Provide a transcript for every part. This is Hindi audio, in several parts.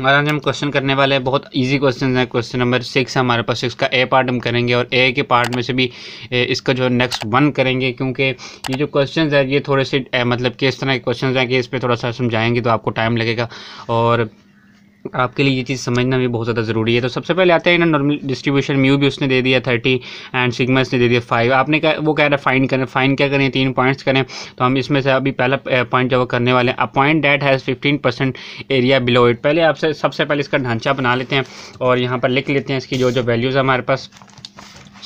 और आज हम क्वेश्चन करने वाले हैं बहुत इजी क्वेश्चन है क्वेश्चन नंबर सिक्स हमारे पास सिक्स का ए पार्ट हम करेंगे और ए के पार्ट में से भी इसका जो नेक्स्ट वन करेंगे क्योंकि ये जो क्वेश्चन है ये थोड़े से मतलब कि इस तरह के क्वेश्चन हैं कि इस पर थोड़ा सा समझाएंगे तो आपको टाइम लगेगा और आपके लिए ये चीज़ समझना भी बहुत ज़्यादा ज़रूरी है तो सबसे पहले आते हैं ना नॉर्मल डिस्ट्रीब्यूशन म्यू भी उसने दे दिया थर्टी एंड सिग्मा इसने दे दिया फाइव आपने क्या वो कह रहा है फाइन करें फाइन क्या करें तीन पॉइंट्स करें तो हम इसमें से अभी पहला पॉइंट जो करने वाले हैं a point that has fifteen percent area below it पहले आपसे सबसे पहले इसका ढांचा बना लेते हैं और यहाँ पर लिख लेते हैं इसकी जो जो वैल्यूज़ हमारे पास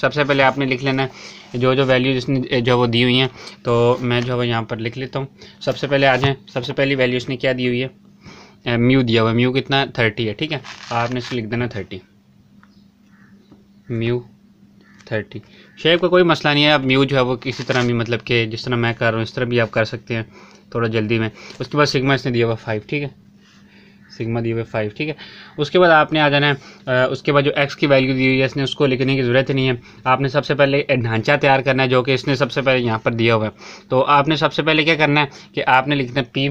सबसे पहले आपने लिख लेना है जो जो वैल्यूज इसने जो वो दी हुई हैं तो मैं जो है यहाँ पर लिख लेता हूँ सबसे पहले आ जाएँ सबसे पहली वैल्यू इसने क्या दी हुई है म्यू दिया हुआ है म्यू कितना थर्टी है ठीक है आपने इसको लिख देना थर्टी म्यू थर्टी शेप का कोई मसला नहीं है आप म्यू जो है वो किसी तरह भी मतलब कि जिस तरह मैं कर रहा हूँ इस तरह भी आप कर सकते हैं थोड़ा जल्दी में उसके बाद सिग्मा इसने दिया हुआ फाइव ठीक है सिग्मा दिए हुए फाइव ठीक है उसके बाद आपने आ जाना है उसके बाद जो एक्स की वैल्यू दी हुई है इसने उसको लिखने की ज़रूरत ही नहीं है आपने सबसे पहले ढांचा तैयार करना है जो कि इसने सबसे पहले यहाँ पर दिया हुआ है तो आपने सबसे पहले क्या करना है कि आपने लिखना है पी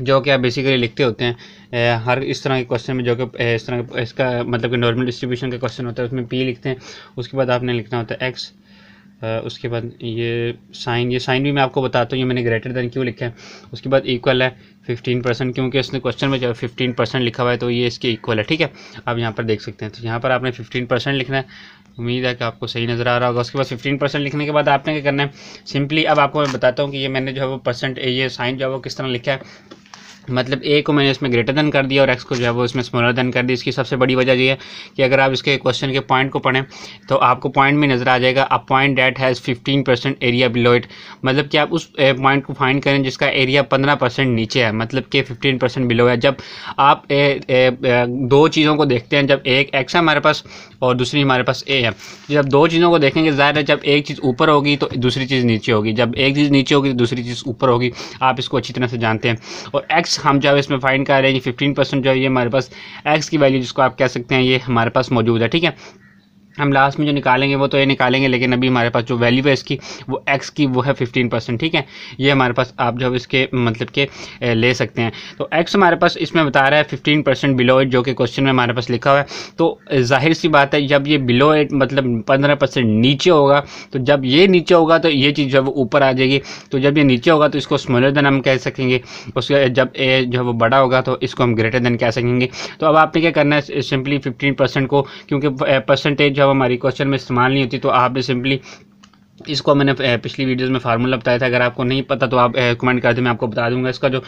जो कि आप बेसिकली लिखते होते हैं हर इस तरह के क्वेश्चन में जो कि इस तरह के इसका मतलब कि नॉर्मल डिस्ट्रीब्यूशन का क्वेश्चन होता है उसमें पी लिखते हैं उसके बाद आपने लिखना होता है एक्स उसके बाद ये साइन ये साइन भी मैं आपको बताता तो हूँ ये मैंने ग्रेटर देन क्यों लिखा है उसके बाद इक्वल है फिफ्टीन परसेंट क्योंकि उसने क्वेश्चन में जब फिफ्टीन परसेंट लिखा हुआ है तो ये इसके इक्वल है ठीक है आप यहाँ पर देख सकते हैं तो यहाँ पर आपने फिफ्टीन परसेंट लिखना है उम्मीद है कि आपको सही नज़र आ रहा होगा उसके बाद फिफ्टीन परसेंट लिखने के बाद आपने क्या करना है सिंपली अब आपको मैं बताता हूँ कि ये मैंने जो है वो परसेंट ये साइन जो है वो किस तरह लिखा है मतलब ए को मैंने इसमें ग्रेटर देन कर दिया और एक्स को जो है वो इसमें स्मॉलर देन कर दी इसकी सबसे बड़ी वजह ये है कि अगर आप इसके क्वेश्चन के पॉइंट को पढ़ें तो आपको पॉइंट में नज़र आ जाएगा a point that has fifteen percent area below it मतलब कि आप उस पॉइंट को फाइंड करें जिसका एरिया पंद्रह परसेंट नीचे है मतलब कि फिफ्टीन परसेंट बिलो है जब आप ए, ए, दो चीज़ों को देखते हैं जब एक एक्स है हमारे पास और दूसरी हमारे पास ए है जब दो चीज़ों को देखेंगे ज़ाहिर है जब एक चीज़ ऊपर होगी तो दूसरी चीज़ नीचे होगी जब एक चीज़ नीचे होगी तो दूसरी चीज़ ऊपर होगी आप इसको अच्छी तरह से जानते हैं और एक्स एक्स हम जो है इसमें फाइंड कर रहे हैं ये फिफ्टीन परसेंट जो है ये हमारे पास एक्स की वैल्यू जिसको आप कह सकते हैं ये हमारे पास मौजूद है ठीक है हम लास्ट में जो निकालेंगे वो तो ये निकालेंगे लेकिन अभी हमारे पास जो वैल्यू है इसकी वो एक्स की वो है फिफ्टीन परसेंट ठीक है ये हमारे पास आप जो इसके मतलब के ले सकते हैं तो एक्स हमारे पास इसमें बता रहा है फिफ्टीन परसेंट बिलो एट जो कि क्वेश्चन में हमारे पास लिखा हुआ है तो जाहिर सी बात है जब ये बिलो एट मतलब पंद्रह परसेंट नीचे होगा तो जब ये नीचे होगा तो ये चीज़ जो है वो ऊपर आ जाएगी तो जब ये नीचे होगा तो इसको स्मॉलर देन हम कह सकेंगे उसके जब ए जो है वो बड़ा होगा तो इसको हम ग्रेटर देन कह सकेंगे तो अब आपने क्या करना है सिंपली फिफ्टीन परसेंट को क्योंकि परसेंटेज जो हमारी क्वेश्चन में इस्तेमाल नहीं होती तो आपने सिंपली इसको मैंने पिछली वीडियोस में फार्मूला बताया था अगर आपको नहीं पता तो आप कमेंट करते मैं आपको बता दूंगा इसका जो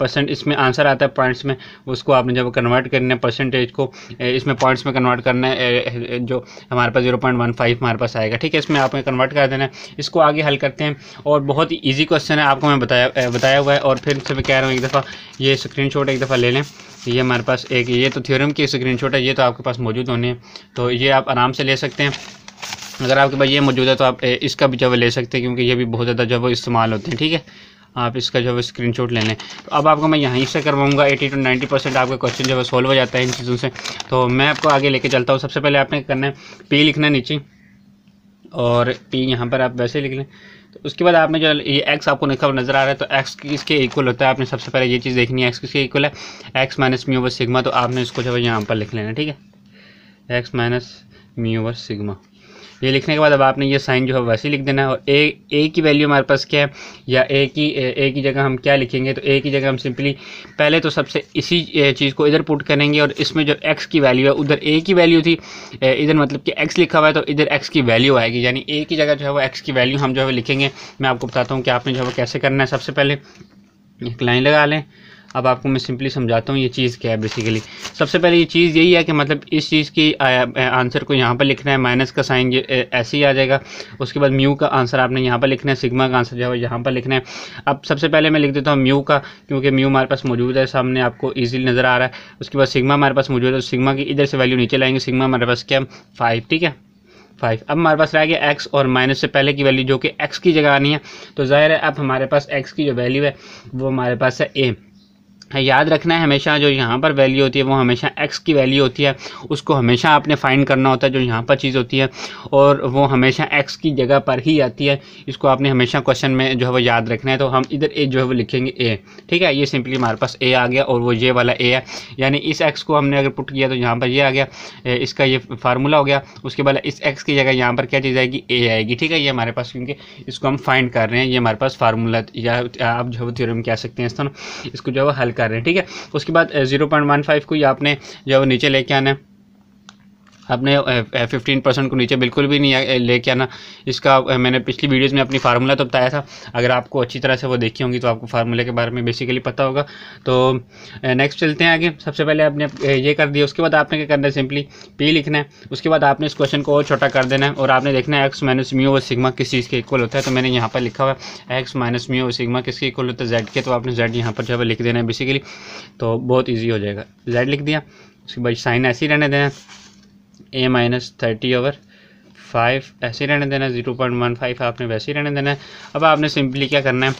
परसेंट इसमें आंसर आता है पॉइंट्स में उसको आपने जब कन्वर्ट करना है परसेंटेज को इसमें पॉइंट्स में कन्वर्ट करना है जो हमारे पास जीरो पॉइंट वन फाइव हमारे पास आएगा ठीक है इसमें आपने कन्वर्ट कर देना है इसको आगे हल करते हैं और बहुत ही ईजी क्वेश्चन है आपको मैं बताया बताया हुआ है और फिर से मैं कह रहा हूँ एक दफ़ा ये स्क्रीन एक दफ़ा ले लें ये हमारे पास एक ये तो थ्योरम की स्क्रीन है ये तो आपके पास मौजूद होने हैं तो ये आप आराम से ले सकते हैं अगर आपके पास ये मौजूद है तो आप इसका भी जो है ले सकते हैं क्योंकि ये भी बहुत ज़्यादा जो है वो इस्तेमाल होते हैं ठीक है आप इसका जो है स्क्रीन शॉट ले लें तो अब आपको मैं यहीं से करवाऊंगा 80 टू 90 परसेंट आपका क्वेश्चन जो है सॉल्व हो जाता है इन चीज़ों से तो मैं आपको आगे लेके चलता हूँ सबसे पहले आपने करना है पी लिखना है नीचे और पी यहाँ पर आप वैसे लिख लें तो उसके बाद आपने जो ये एक्स आपको लिखा नज़र आ रहा है तो एक्स किसके इक्वल होता है आपने सबसे पहले ये चीज़ देखनी है एक्स किसके इक्वल है एक्स माइनस ओवर सिगमा तो आपने इसको जो है यहाँ पर लिख लेना ठीक है एक्स माइनस ओवर सिगमा ये लिखने के बाद अब आपने ये साइन जो है वैसे लिख देना है और ए ए की वैल्यू हमारे पास क्या है या ए की ए, ए की जगह हम क्या लिखेंगे तो ए की जगह हम सिंपली पहले तो सबसे इसी चीज़ को इधर पुट करेंगे और इसमें जो एक्स की वैल्यू है उधर ए की वैल्यू थी इधर मतलब कि एक्स लिखा हुआ है तो इधर एक्स की वैल्यू आएगी यानी ए की जगह जो है वो एक्स की वैल्यू हम जो है लिखेंगे मैं आपको बताता हूँ कि आपने जो है वो कैसे करना है सबसे पहले एक लाइन लगा लें अब आपको मैं सिंपली समझाता हूँ ये चीज़ क्या है बेसिकली सबसे पहले ये चीज़ यही है कि मतलब इस चीज़ की आंसर को यहाँ पर लिखना है माइनस का साइन ऐसे ही आ जाएगा उसके बाद म्यू का आंसर आपने यहाँ पर लिखना है सिग्मा का आंसर जो है यहाँ पर लिखना है अब सबसे पहले मैं लिख देता हूँ म्यू का क्योंकि म्यू हमारे पास मौजूद है सामने आपको ईजिली नज़र आ रहा है उसके बाद सिग्मा हमारे पास मौजूद है सिगमा तो सिग्मा की इधर से वैल्यू नीचे लाएंगे सिग्मा हमारे पास क्या फाइव ठीक है फाइव अब हमारे पास रह गया एक्स और माइनस से पहले की वैल्यू जो कि एक्स की जगह आनी है तो ज़ाहिर है अब हमारे पास एक्स की जो वैल्यू है वो हमारे पास है ए याद रखना है हमेशा जो यहाँ पर वैल्यू होती है वो हमेशा एक्स की वैल्यू होती है उसको हमेशा आपने फाइंड करना होता है जो यहाँ पर चीज़ होती है और वो हमेशा एक्स की जगह पर ही आती है इसको आपने हमेशा क्वेश्चन में जो है वो याद रखना है तो हम इधर ए जो है वो लिखेंगे ए ठीक है ये सिंपली हमारे पास ए आ गया और वो ये वाला ए है यानी इस एक्स को हमने अगर पुट किया तो यहाँ पर ये आ गया इसका ये फार्मूला हो गया उसके बाद इस एक्स की जगह यहाँ पर क्या चीज़ आएगी ए आएगी ठीक है ये हमारे पास क्योंकि इसको हम फाइंड कर रहे हैं ये हमारे पास फार्मूला या आप जो है वो थ्योरम कह सकते हैं इसको जो है हल कर रहे हैं ठीक है उसके बाद ज़ीरो पॉइंट वन फाइव को ही आपने जो है नीचे लेके आना है अपने फिफ्टीन परसेंट को नीचे बिल्कुल भी नहीं लेके आना इसका मैंने पिछली वीडियोज़ में अपनी फार्मूला तो बताया था अगर आपको अच्छी तरह से वो देखी होंगी तो आपको फार्मूले के बारे में बेसिकली पता होगा तो नेक्स्ट चलते हैं आगे सबसे पहले आपने ये कर दिया उसके बाद आपने क्या करना है सिंपली पी लिखना है उसके बाद आपने इस क्वेश्चन को और छोटा कर देना है और आपने देखना है एक्स माइनस म्यू और सिगमा किस चीज़ के इक्वल होता है तो मैंने यहाँ पर लिखा हुआ है एक्स माइनस म्यू और सिगमा किसके इक्वल होता है जेड के तो आपने जेड यहाँ पर जो है लिख देना है बेसिकली तो बहुत ईजी हो जाएगा जेड लिख दिया उसके बाद साइन ऐसे ही रहने देना है A minus thirty over five ऐसे रहने देना है ज़ीरो पॉइंट वन फाइव आपने वैसे ही रहने देना है अब आपने सिंपली क्या करना है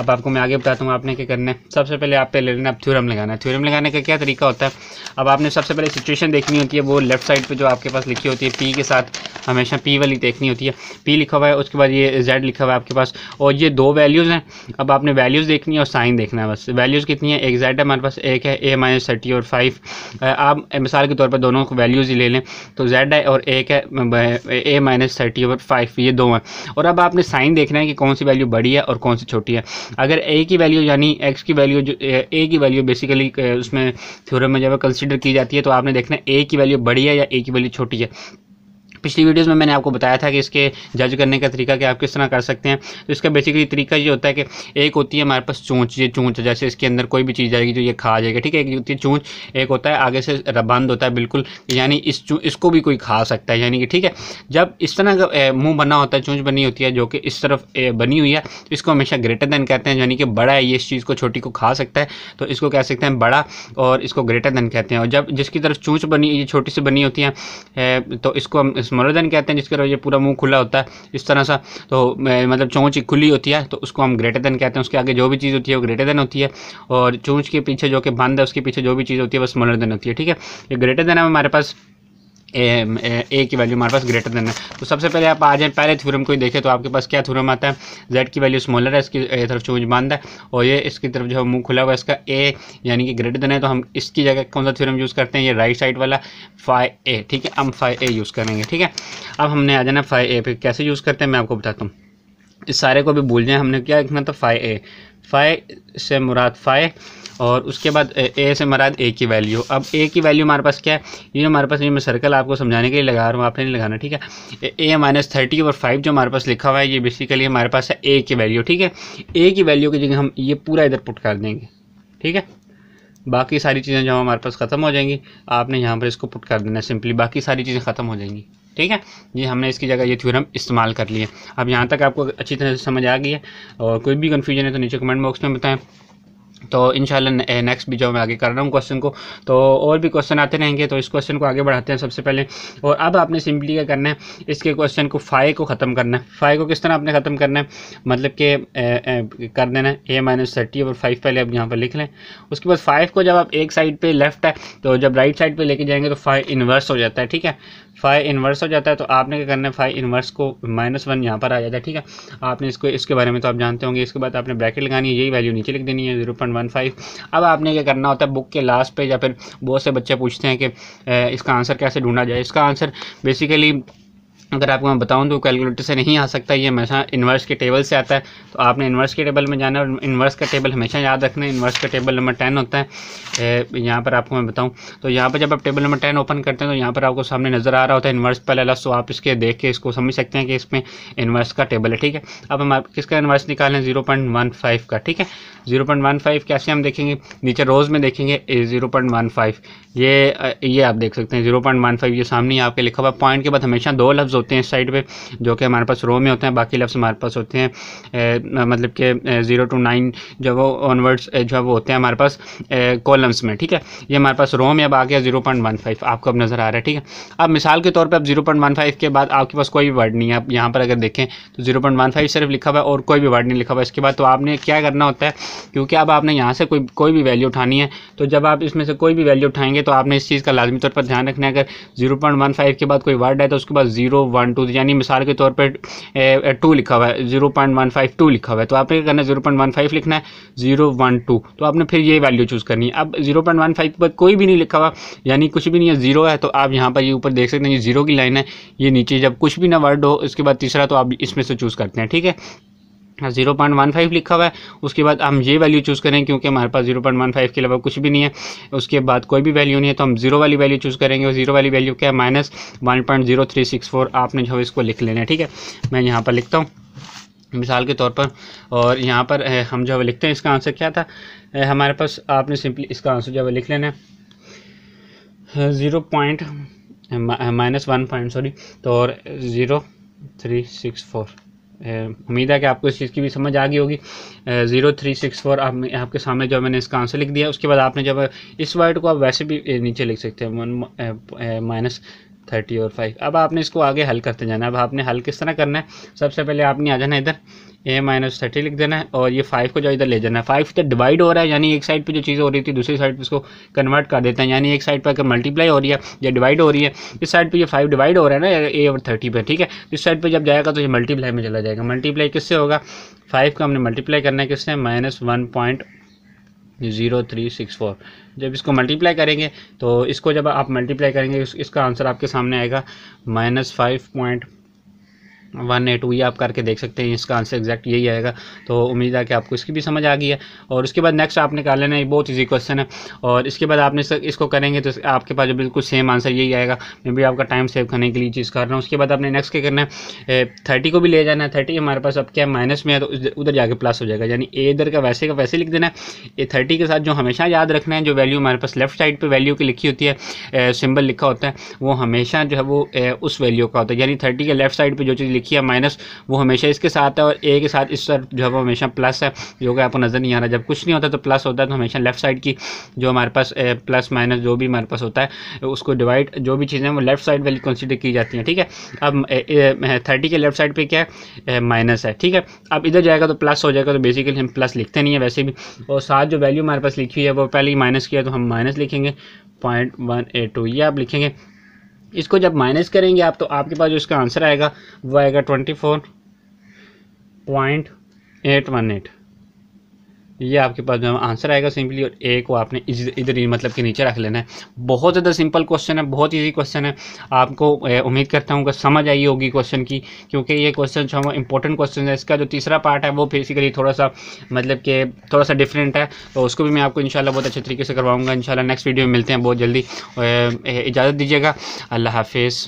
अब आपको मैं आगे बताता हूँ आपने क्या करना है सबसे पहले आप पे ले लेना थ्योरम लगाना है थ्योरम लगाने का क्या तरीका होता है अब आपने सबसे पहले सिचुएशन देखनी होती है वो लेफ्ट साइड पर जो आपके पास लिखी होती है पी के साथ हमेशा पी वाली देखनी होती है पी लिखा हुआ है उसके बाद ये जेड लिखा हुआ है आपके पास और ये दो वैल्यूज़ हैं अब आपने वैल्यूज़ देखनी है और साइन देखना है बस वैल्यूज़ कितनी है एक जेड हमारे पास एक है ए माइनस थर्टी और फाइव आप मिसाल के तौर पर दोनों को वैल्यूज़ ही ले लें तो जेड है और एक है ए माइनस थर्टी और फाइव ये दो हैं और अब आपने साइन देखना है कि कौन सी वैल्यू बड़ी है और कौन सी छोटी है अगर ए की वैल्यू यानी एक्स की वैल्यू जो ए की वैल्यू बेसिकली उसमें थ्योरम में जब कंसिडर की जाती है तो आपने देखना ए की वैल्यू बड़ी है या ए की वैल्यू छोटी है पिछली वीडियोज़ में मैंने आपको बताया था कि इसके जज करने का तरीका कि आप किस तरह कर सकते हैं तो इसका बेसिकली तरीका ये होता है कि एक होती है हमारे पास चूँच ये चूँच जैसे इसके अंदर कोई भी चीज़ जाएगी जो ये खा जाएगा ठीक है एक होती है चूँच एक होता है आगे से बंद होता है बिल्कुल यानी इस इसको भी कोई खा सकता है यानी कि ठीक है जब इस तरह का मुँह बना होता है चूँच बनी होती है जो कि इस तरफ बनी हुई है तो इसको हमेशा ग्रेटर देन कहते हैं यानी कि बड़ा है ये इस चीज़ को छोटी को खा सकता है तो इसको कह सकते हैं बड़ा और इसको ग्रेटर देन कहते हैं और जब जिसकी तरफ चूँच बनी ये छोटी सी बनी होती है तो इसको हम स्मरोदन कहते हैं जिसके ये पूरा मुंह खुला होता है इस तरह सा तो मतलब चोंच खुली होती है तो उसको हम ग्रेटर देन कहते हैं उसके आगे जो भी चीज़ होती है वो ग्रेटर देन होती है और चोंच के पीछे जो कि बंद है उसके पीछे जो भी चीज़ होती है वो स्मरोदन होती है ठीक है ये ग्रेटर देन है हमारे पास ए, की वैल्यू हमारे पास ग्रेटर देन है तो सबसे पहले आप आ जाए पहले थ्योरम को ही देखें तो आपके पास क्या थ्योरम आता है जेड की वैल्यू स्मॉलर है इसकी तरफ चूंज बंद है और ये इसकी तरफ जो है मुंह खुला हुआ है इसका ए यानी कि ग्रेटर देन है तो हम इसकी जगह कौन सा थ्योरम यूज़ करते हैं ये राइट साइड वाला फाइव ए ठीक है हम फाइव ए यूज़ करेंगे ठीक है अब हमने आ जाना फाइव ए पे कैसे यूज़ करते हैं मैं आपको बताता हूँ इस सारे को भी भूल जाए हमने क्या लिखना था तो फाइव ए फाइव से मुराद फाइव और उसके बाद ए से मराद ए की वैल्यू अब ए की वैल्यू हमारे पास क्या है ये हमारे पास ये मैं सर्कल आपको समझाने के लिए लगा रहा हूँ आपने नहीं लगाना ठीक है ए माइनस थर्टी और फाइव जो हमारे पास लिखा हुआ है ये बेसिकली हमारे पास है ए की वैल्यू ठीक है ए की वैल्यू की जगह हम ये पूरा इधर पुट कर देंगे ठीक है बाकी सारी चीज़ें जो हमारे पास ख़त्म हो जाएंगी आपने यहाँ पर इसको पुट कर देना सिंपली बाकी सारी चीज़ें ख़त्म हो जाएंगी ठीक है ये हमने इसकी जगह ये थ्योरम इस्तेमाल कर लिए अब यहाँ तक आपको अच्छी तरह से समझ आ गई है और कोई भी कन्फ्यूजन है तो नीचे कमेंट बॉक्स में बताएं तो इन नेक्स्ट भी जो मैं आगे कर रहा हूँ क्वेश्चन को तो और भी क्वेश्चन आते रहेंगे तो इस क्वेश्चन को आगे बढ़ाते हैं सबसे पहले और अब आपने सिंपली क्या करना है इसके क्वेश्चन को फाइव को ख़त्म करना है फाइव को किस तरह आपने ख़त्म करना है मतलब कि कर देना है ए माइनस थर्टी और फाइव पहले आप यहाँ पर लिख लें उसके बाद फाइव को जब आप एक साइड पर लेफ्ट है तो जब राइट साइड पर लेके जाएंगे तो फाइव इन्वर्स हो जाता है ठीक है फाइव इन्वर्स हो जाता है तो आपने क्या करना है फाइव इन्वर्स को माइनस वन यहाँ पर आ जाता है ठीक है आपने इसको इसके बारे में तो आप जानते होंगे इसके बाद आपने ब्रैकेट लगानी है यही वैल्यू नीचे लिख देनी है जीरो पॉइंट वन फाइव अब आपने क्या करना होता है बुक के लास्ट पे या फिर बहुत से बच्चे पूछते हैं कि इसका आंसर कैसे ढूंढा जाए इसका आंसर बेसिकली अगर आपको मैं बताऊं तो कैलकुलेटर से नहीं आ सकता ये हमेशा इन्वर्स के टेबल से आता है तो आपने इन्वर्स के टेबल में जाना है और इन्वर्स का टेबल हमेशा याद रखना है इन्वर्स का टेबल नंबर टेन होता है यहाँ पर आपको मैं बताऊँ तो यहाँ पर जब आप टेबल नंबर टेन ओपन करते हैं तो यहाँ पर आपको सामने नज़र आ रहा होता है इन्वर्स पहले लफ्स तो आप इसके देख के इसको समझ सकते हैं कि इसमें इन्वर्स का टेबल है ठीक है अब हम आप किसका इन्वर्स निकालें जीरो पॉइंट वन फाइव का ठीक है जीरो पॉइंट वन फाइव कैसे हम देखेंगे नीचे रोज़ में देखेंगे जीरो पॉइंट वन फाइव ये ये आप देख सकते हैं जीरो पॉइंट वन फाइव ये सामने आपके लिखा हुआ पॉइंट के बाद हमेशा दो लफ्ज़ लफ्ज़ होते हैं साइड पे जो कि हमारे पास रो में होते हैं बाकी लफ्ज़ हमारे पास होते हैं मतलब कि ज़ीरो टू नाइन जो वो ऑनवर्ड्स जो है वो होते हैं हमारे पास कॉलम्स में ठीक है ये हमारे पास रो में अब आ गया ज़ीरो पॉइंट वन फाइव आपको अब नज़र आ रहा है ठीक है अब मिसाल के तौर पर अब ज़ीरो पॉइंट वन फाइव के बाद आपके पास कोई वर्ड नहीं है आप यहाँ पर अगर देखें तो ज़ीरो पॉइंट वन फाइव सिर्फ लिखा हुआ है और कोई भी वर्ड नहीं लिखा हुआ इसके बाद तो आपने क्या करना होता है क्योंकि अब आपने यहाँ से कोई कोई भी वैल्यू उठानी है तो जब आप इसमें से कोई भी वैल्यू उठाएंगे तो आपने इस चीज़ का लाजमी तौर पर ध्यान रखना है अगर ज़ीरो पॉइंट वन फाइव के बाद कोई वर्ड है तो उसके बाद ज़ीरो वन टू यानी मिसाल के तौर पर टू लिखा हुआ है zero point one five two लिखा हुआ है तो आपने क्या करना है ज़ीरो पॉइंट वन फाइव लिखना है ज़ीरो वन टू तो आपने फिर ये वैल्यू चूज़ करनी है अब ज़ीरो पॉइंट वन फाइव पर कोई भी नहीं लिखा हुआ यानी कुछ भी नहीं है ज़ीरो है तो आप यहाँ पर ये ऊपर देख सकते हैं ये ज़ीरो की लाइन है ये नीचे जब कुछ भी ना वर्ड हो उसके बाद तीसरा तो आप इसमें से चूज़ करते हैं ठीक है जीरो पॉइंट वन फाइव लिखा हुआ है उसके बाद हम ये वैल्यू चूज़ करें क्योंकि हमारे पास जीरो पॉइंट वन फाइव के अलावा कुछ भी नहीं है उसके बाद कोई भी वैल्यू नहीं है तो हम जीरो वाली वैल्यू चूज़ करेंगे और जीरो वाली वैल्यू क्या है minus one point zero three six four आपने जो है इसको लिख लेना है ठीक है मैं यहाँ पर लिखता हूँ मिसाल के तौर पर और यहाँ पर हम जो है लिखते हैं इसका आंसर क्या था हमारे पास आपने सिंपली इसका आंसर जो है लिख लेना है zero point minus one point sorry तो और ज़ीरो थ्री सिक्स फोर उम्मीद है कि आपको इस चीज़ की भी समझ आ गई होगी ज़ीरो थ्री सिक्स फोर आप आपके सामने जो मैंने इसका आंसर लिख दिया उसके बाद आपने जब इस वर्ड को आप वैसे भी नीचे लिख सकते हैं वन माइनस थर्टी और फाइव अब आपने इसको आगे हल करते जाना अब आपने हल किस तरह करना है सबसे पहले आपने आ जाना इधर ए माइनस थर्टी लिख देना है और ये फाइव को जो इधर ले जाना है फाइव तो डिवाइड हो रहा है यानी एक साइड पे जो चीज़ हो रही थी दूसरी साइड पे इसको कन्वर्ट कर देते हैं यानी एक साइड पर अगर मल्टीप्लाई हो रही है या डिवाइड हो रही है इस साइड पे ये फाइव डिवाइड हो रहा है ना ए और थर्टी पे ठीक है इस साइड पर जब जाएगा तो ये मल्टीप्लाई में चला जाएगा मल्टीप्लाई किससे होगा फाइव को हमने मल्टीप्लाई करना है किससे minus one point zero three six four जब इसको मल्टीप्लाई करेंगे तो इसको जब आप मल्टीप्लाई करेंगे इसका आंसर आपके सामने आएगा minus five point one eight ये आप करके देख सकते हैं इसका आंसर एग्जैक्ट यही आएगा तो उम्मीद है कि आपको इसकी भी समझ आ गई है और उसके बाद नेक्स्ट आप निकाल लेना ये बहुत ईजी क्वेश्चन है और इसके बाद आपने इसको करेंगे तो आपके पास बिल्कुल सेम आंसर यही आएगा मैं भी आपका टाइम सेव करने के लिए चीज़ कर रहा हूँ उसके बाद आपने नेक्स्ट क्या करना है थर्टी को भी ले जाना है थर्टी हमारे पास अब क्या माइनस में है तो उधर जाके प्लस हो जाएगा यानी ए इधर का वैसे का वैसे लिख देना है ए थर्टी के साथ जो हमेशा याद रखना है जो वैल्यू हमारे पास लेफ्ट साइड पर वैल्यू की लिखी होती है सिम्बल लिखा होता है वो हमेशा जो है वो उस वैल्यू का होता है यानी थर्टी के लेफ्ट साइड पर जो चीज़ देखिए माइनस वो हमेशा इसके साथ है और ए के साथ इस तरफ जो है वो हमेशा प्लस है जो कि आपको नज़र नहीं आ रहा जब कुछ नहीं होता तो प्लस होता है तो हमेशा लेफ्ट साइड की जो हमारे पास प्लस माइनस जो भी हमारे पास होता है उसको डिवाइड जो भी चीज़ें वो लेफ्ट साइड वाली कंसिडर की जाती हैं ठीक है अब थर्टी के लेफ्ट साइड पर क्या है माइनस है ठीक है अब इधर जाएगा तो प्लस हो जाएगा तो बेसिकली हम प्लस लिखते नहीं है वैसे भी और साथ जो वैल्यू हमारे पास लिखी हुई है वो पहले ही माइनस किया तो हम माइनस लिखेंगे पॉइंट वन एट टू ये आप लिखेंगे इसको जब माइनस करेंगे आप तो आपके पास जो इसका आंसर आएगा वो आएगा twenty four point eight one eight ये आपके पास जो आंसर आएगा सिंपली और ए को आपने इधर मतलब के नीचे रख लेना है बहुत ज़्यादा सिंपल क्वेश्चन है बहुत इजी क्वेश्चन है आपको उम्मीद करता हूँ कि समझ आई होगी क्वेश्चन की क्योंकि ये क्वेश्चन जो है इंपॉर्टेंट क्वेश्चन है इसका जो तीसरा पार्ट है वो बेसिकली थोड़ा सा मतलब कि थोड़ा सा डिफरेंट है तो उसको भी मैं आपको इनशाला बहुत अच्छे तरीके से करवाऊँगा इनशाला नेक्स्ट वीडियो में मिलते हैं बहुत जल्दी इजाज़त दीजिएगा अल्लाह हाफिज़